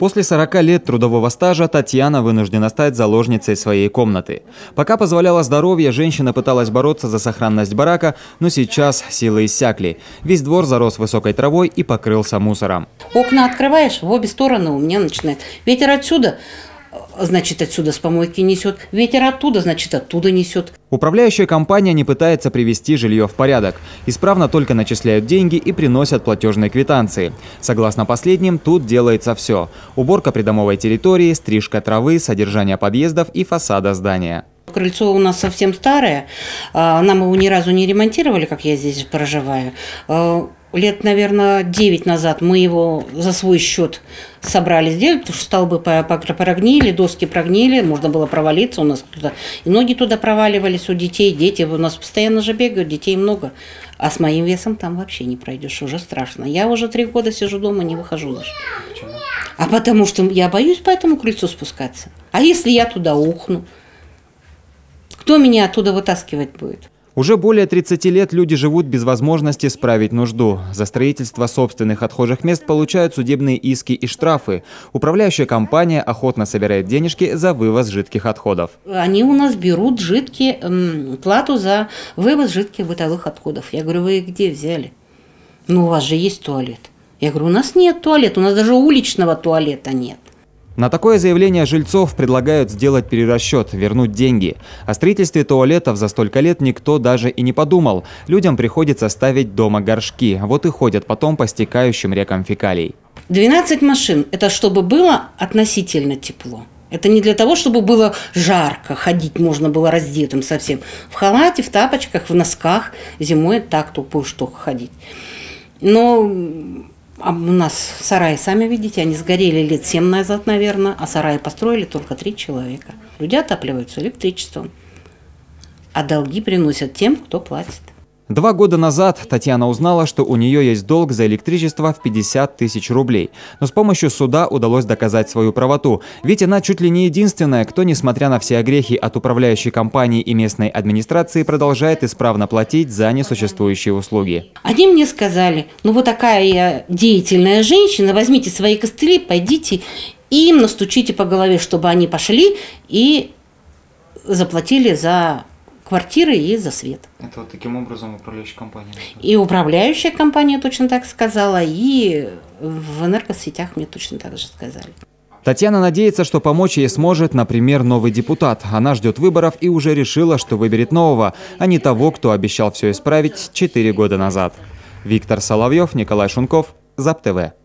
После 40 лет трудового стажа Татьяна вынуждена стать заложницей своей комнаты. Пока позволяло здоровье, женщина пыталась бороться за сохранность барака, но сейчас силы иссякли. Весь двор зарос высокой травой и покрылся мусором. Окна открываешь, в обе стороны у меня начинает. Ветер отсюда значит, отсюда с помойки несет, ветер оттуда, значит, оттуда несет. Управляющая компания не пытается привести жилье в порядок. Исправно только начисляют деньги и приносят платежные квитанции. Согласно последним, тут делается все. Уборка придомовой территории, стрижка травы, содержание подъездов и фасада здания. Крыльцо у нас совсем старое, а, нам его ни разу не ремонтировали, как я здесь проживаю. А, лет, наверное, 9 назад мы его за свой счет собрали сделать, потому что столбы прогнили, доски прогнили, можно было провалиться у нас туда. И ноги туда проваливались у детей, дети у нас постоянно же бегают, детей много. А с моим весом там вообще не пройдешь, уже страшно. Я уже три года сижу дома, не выхожу даже. Почему? А потому что я боюсь по этому крыльцу спускаться. А если я туда ухну? Кто меня оттуда вытаскивать будет? Уже более 30 лет люди живут без возможности справить нужду. За строительство собственных отхожих мест получают судебные иски и штрафы. Управляющая компания охотно собирает денежки за вывоз жидких отходов. Они у нас берут жидкие, плату за вывоз жидких бытовых отходов. Я говорю, вы где взяли? Ну, у вас же есть туалет. Я говорю, у нас нет туалета, у нас даже уличного туалета нет. На такое заявление жильцов предлагают сделать перерасчет, вернуть деньги. О строительстве туалетов за столько лет никто даже и не подумал. Людям приходится ставить дома горшки, вот и ходят потом по стекающим рекам фекалий. 12 машин – это чтобы было относительно тепло. Это не для того, чтобы было жарко, ходить можно было раздетым совсем. В халате, в тапочках, в носках зимой так тупо, что ходить. Но а у нас сараи, сами видите, они сгорели лет 7 назад, наверное, а сараи построили только три человека. Люди отапливаются электричеством, а долги приносят тем, кто платит. Два года назад Татьяна узнала, что у нее есть долг за электричество в 50 тысяч рублей. Но с помощью суда удалось доказать свою правоту. Ведь она чуть ли не единственная, кто, несмотря на все огрехи от управляющей компании и местной администрации, продолжает исправно платить за несуществующие услуги. Они мне сказали, ну вот такая я деятельная женщина, возьмите свои костыли, пойдите и им настучите по голове, чтобы они пошли и заплатили за квартиры и за свет. Это вот таким образом управляющая компания. И управляющая компания точно так сказала, и в энергосетях мне точно так же сказали. Татьяна надеется, что помочь ей сможет, например, новый депутат. Она ждет выборов и уже решила, что выберет нового, а не того, кто обещал все исправить 4 года назад. Виктор Соловьев, Николай Шунков, ЗапТВ. тв